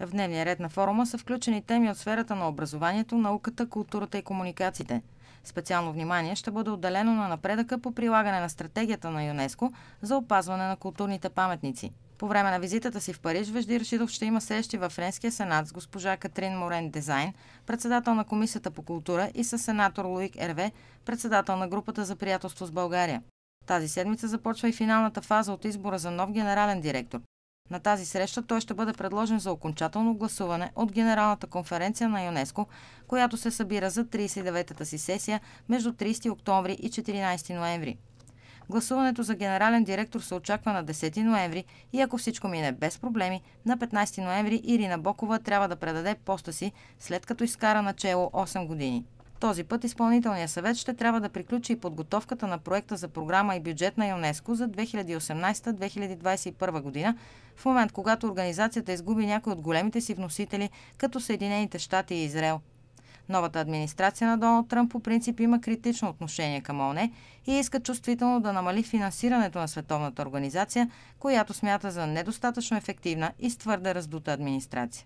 В дневния ред на форума са включени теми от сферата на образованието, науката, културата и комуникациите. Специално внимание ще бъде отделено на напредъка по прилагане на стратегията на ЮНЕСКО за опазване на културните паметници. По време на визитата си в Париж, Вежди Рашидов ще има срещи във Френския сенат с госпожа Катрин Морен Дезайн, председател на Комисията по култура и с сенатор Луик Ерве, председател на групата за приятелство с България. Тази седмица започва и финалната фаза от избора за нов генерален директор. На тази среща той ще бъде предложен за окончателно гласуване от Генералната конференция на ЮНЕСКО, която се събира за 39-та си сесия между 30 октомври и 14 ноември. Гласуването за генерален директор се очаква на 10 ноември и ако всичко мине без проблеми, на 15 ноември Ирина Бокова трябва да предаде поста си, след като изкара начало 8 години. Този път изпълнителният съвет ще трябва да приключи и подготовката на проекта за програма и бюджет на ЮНЕСКО за 2018-2021 година, в момент когато организацията изгуби някой от големите си вносители, като Съединените щати и Израел. Новата администрация на Доналд Тръмп по принцип има критично отношение към ОНЕ и иска чувствително да намали финансирането на Световната организация, която смята за недостатъчно ефективна и с твърде раздута администрация.